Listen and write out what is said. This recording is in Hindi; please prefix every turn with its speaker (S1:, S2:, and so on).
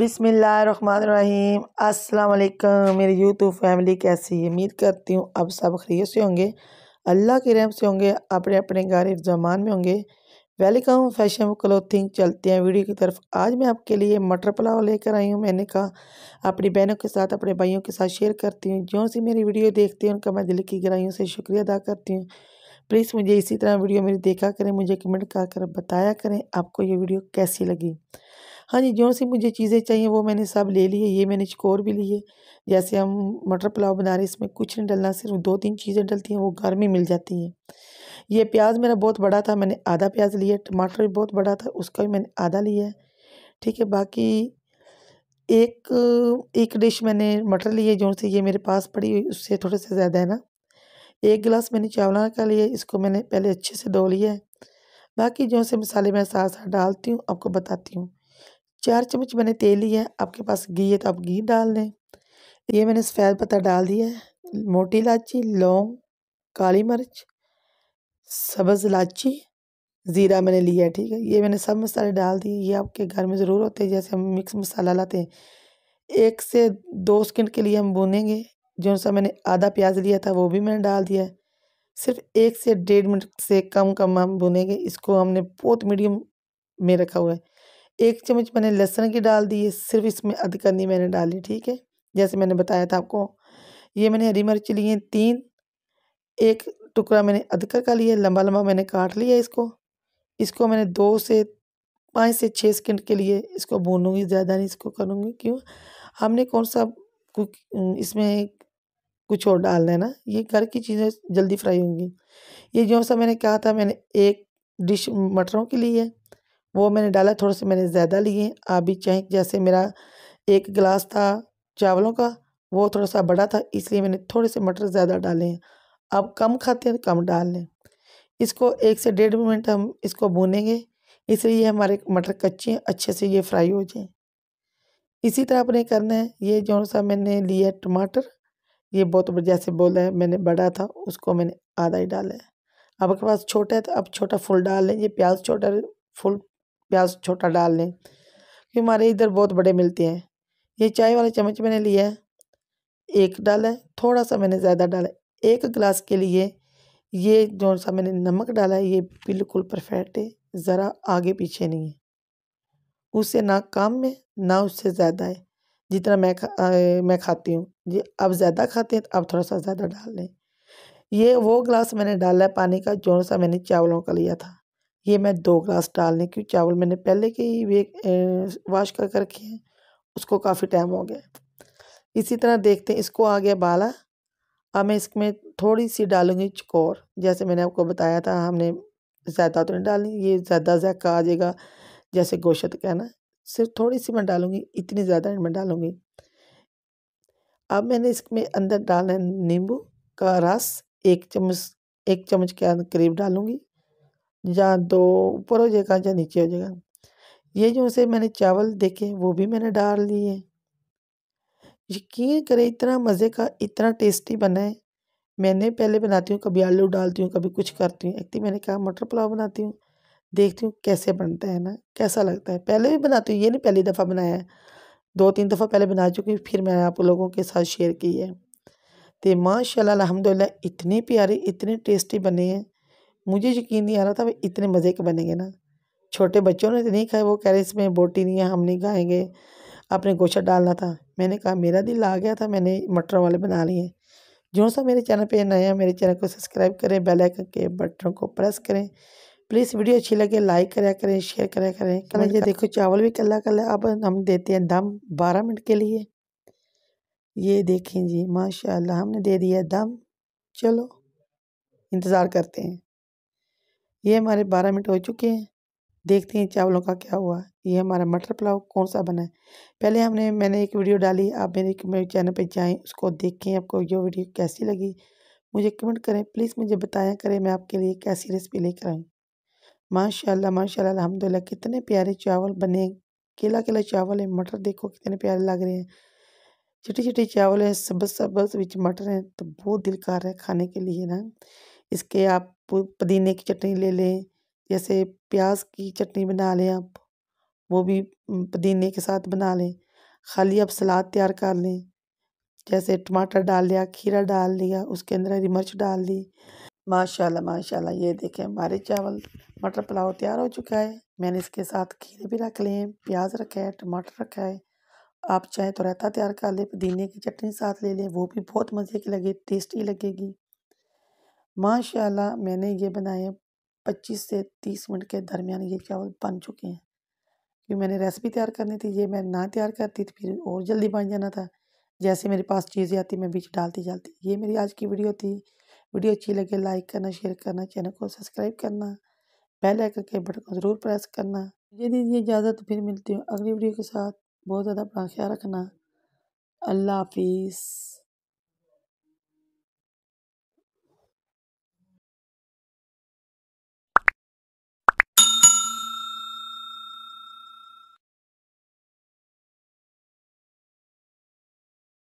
S1: बिसमीम् अल्लाम मेरी यूट्यूब फैमिली कैसी है उम्मीद करती हूँ अब सब खरीय से होंगे अल्लाह के रहम से होंगे अपने अपने घर जमान में होंगे वेलकम फैशन क्लोथिंग चलते हैं वीडियो की तरफ आज मैं आपके लिए मटर पुलाव लेकर आई हूँ मैंने कहा अपनी बहनों के साथ अपने भाइयों के साथ शेयर करती हूँ जो सी मेरी वीडियो देखते हैं उनका मैं दिल की गहराइयों से शुक्रिया अदा करती हूँ प्लीज़ मुझे इसी तरह वीडियो मेरी देखा करें मुझे कमेंट कर बताया करें आपको ये वीडियो कैसी लगी हाँ जी जो सी मुझे चीज़ें चाहिए वो मैंने सब ले लिए ये मैंने चकोर भी लिए जैसे हम मटर पुलाव बना रहे हैं इसमें कुछ नहीं डलना सिर्फ दो तीन चीज़ें डलती हैं वो घर में मिल जाती हैं ये प्याज मेरा बहुत बड़ा था मैंने आधा प्याज लिया टमाटर भी बहुत बड़ा था उसका भी मैंने आधा लिया है ठीक है बाकी एक एक डिश मैंने मटर लिए जो से ये मेरे पास पड़ी हुई उससे थोड़े से ज़्यादा है ना एक गिलास मैंने चावल का लिया इसको मैंने पहले अच्छे से धो लिया है बाकी जो से मसाले मैं साथ साथ डालती हूँ आपको बताती हूँ चार चम्मच मैंने तेल लिया है आपके पास घी है तो आप घी डाल दें ये मैंने सफ़ेद पत्ता डाल दिया है मोटी इलायची लौंग काली मिर्च सब्ज़ इलायची ज़ीरा मैंने लिया है ठीक है ये मैंने सब मसाले डाल दिए ये आपके घर में ज़रूर होते हैं जैसे हम मिक्स मसाला लाते हैं एक से दो सेकंड के लिए हम भूनेंगे जो सा मैंने आधा प्याज लिया था वो भी मैंने डाल दिया है सिर्फ एक से डेढ़ मिनट से कम कम हम भुनेंगे इसको हमने बहुत मीडियम में रखा हुआ है एक चम्मच मैंने लहसुन की डाल दी है सिर्फ इसमें अधकनी मैंने डाली ठीक है जैसे मैंने बताया था आपको ये मैंने हरी मिर्च ली है तीन एक टुकड़ा मैंने अदकर का लिया लंबा लंबा मैंने काट लिया इसको इसको मैंने दो से पाँच से छः सेकंड के लिए इसको भूनूंगी ज़्यादा नहीं इसको करूँगी क्यों हमने कौन सा कुक इसमें कुछ और डालना है ना ये घर की चीज़ें जल्दी फ्राई होंगी ये जो सा मैंने कहा था मैंने एक डिश मटरों के लिए वो मैंने डाला थोड़े से मैंने ज़्यादा लिए आप भी चाहें जैसे मेरा एक गिलास था चावलों का वो थोड़ा सा बड़ा था इसलिए मैंने थोड़े से मटर ज़्यादा डाले हैं अब कम खाते हैं तो कम डाल लें इसको एक से डेढ़ मिनट हम इसको भूनेंगे इसलिए हमारे मटर कच्चे हैं अच्छे से ये फ्राई हो जाए इसी तरह आपने करना है ये जो सा मैंने लिया टमाटर ये बहुत जैसे बोला है मैंने बड़ा था उसको मैंने आधा ही डाला है आपके पास छोटा है तो आप छोटा फुल डाल लें ये प्याज छोटा फुल प्याज छोटा डाल लें क्योंकि हमारे इधर बहुत बड़े मिलते हैं ये चाय वाला चम्मच मैंने लिया है एक डाला है थोड़ा सा मैंने ज़्यादा डाला है एक गिलास के लिए ये जो सा मैंने नमक डाला है ये बिल्कुल परफेक्ट है ज़रा आगे पीछे नहीं है उससे ना कम में ना उससे ज़्यादा है जितना मैं खा, मैं खाती हूँ जी अब ज़्यादा खाते हैं तो अब थोड़ा सा ज़्यादा डाल लें ये वो गिलास मैंने डाला है पानी का जो सा मैंने चावलों का लिया था ये मैं दो ग्लास डाल लें क्योंकि चावल मैंने पहले के ही वे वॉश कर कर रखे हैं उसको काफ़ी टाइम हो गया इसी तरह देखते हैं इसको आ गया बाला अब मैं इसमें थोड़ी सी डालूंगी चकोर जैसे मैंने आपको बताया था हमने ज़्यादा तो नहीं डाली ये ज़्यादा जैका आ जाएगा जैसे गोशत का है ना सिर्फ थोड़ी सी मैं डालूंगी इतनी ज़्यादा नहीं मैं डालूंगी अब मैंने इसमें अंदर डालना है नींबू का रस एक चम्मच एक चम्मच के करीब डालूंगी या दो ऊपर हो जाएगा या नीचे हो जाएगा ये जो से मैंने चावल देखे वो भी मैंने डाल लिए यकीन करें इतना मज़े का इतना टेस्टी बना है मैंने पहले बनाती हूँ कभी आलू डालती हूँ कभी कुछ करती हूँ तो मैंने कहा मटर पुलाव बनाती हूँ देखती हूँ कैसे बनता है ना कैसा लगता है पहले भी बनाती हूँ ये नहीं पहली दफ़ा बनाया है दो तीन दफ़ा पहले बना चुकी फिर मैंने आप लोगों के साथ शेयर की है तो माशाल्लाह अलहमदिल्ला इतनी प्यारी इतने टेस्टी बने हैं मुझे यकीन नहीं आ रहा था भाई इतने मज़े के बनेंगे ना छोटे बच्चों ने तो नहीं खाए वो कह रहे इसमें बोटी नहीं है हम नहीं खाएंगे अपने गोशा डालना था मैंने कहा मेरा दिल आ गया था मैंने मटर वाले बना लिए जो सा मेरे चैनल पे नया मेरे चैनल को सब्सक्राइब करें बेल आइकन के बटन को प्रेस करें प्लीज़ वीडियो अच्छी लगे लाइक करा करें शेयर करा करें कल ये देखो चावल भी कल्ला कल्ला अब हम देते हैं दम बारह मिनट के लिए ये देखें जी माशाल्लाह हमने दे दिया दम चलो इंतज़ार करते हैं ये हमारे बारह मिनट हो चुके हैं देखते हैं चावलों का क्या हुआ ये हमारा मटर पुलाव कौन सा बना है पहले हमने मैंने एक वीडियो डाली आप मेरे मेरे चैनल पे जाएं उसको देखें आपको ये वीडियो कैसी लगी मुझे कमेंट करें प्लीज़ मुझे बताया करें मैं आपके लिए कैसी रेसिपी लेकर आऊँ माशाल्लाह माशाल्लाह अलहमदिल्ला कितने प्यारे चावल बने केला केला चावल है मटर देखो कितने प्यारे लग रहे हैं छोटे छोटे चावल हैं सबज सबज बिच मटर हैं तो बहुत दिल कर रहा है खाने के लिए ना इसके आप पुदीने की चटनी ले लें जैसे प्याज की चटनी बना लें आप वो भी पुदीने के साथ बना लें खाली आप सलाद तैयार कर लें जैसे टमाटर डाल लिया खीरा डाल लिया उसके अंदर हरी मिर्च डाल दी माशाल्लाह माशाल्लाह ये देखें हमारे चावल मटर पुलाव तैयार हो चुका है मैंने इसके साथ खीरे भी रख लिए प्याज रखा है टमाटर रखा है आप चाहे तो रहता तैयार कर लें पुदीने की चटनी साथ ले लें वो भी बहुत मज़े की लगे टेस्टी लगेगी माशाल्लाह मैंने ये बनाए पच्चीस से तीस मिनट के दरमियान ये चावल बन चुके हैं कि मैंने रेसिपी तैयार करनी थी ये मैं ना तैयार करती तो फिर और जल्दी बन जाना था जैसे मेरे पास चीज़ें आती मैं बीच डालती डालती ये मेरी आज की वीडियो थी वीडियो अच्छी लगे लाइक करना शेयर करना चैनल को सब्सक्राइब करना बेल आइकन के बटन को ज़रूर प्रेस करना ये दीजिए इजाज़त फिर मिलती हूँ अगली वीडियो के साथ बहुत ज़्यादा अपना ख्याल रखना अल्लाह हाफिज़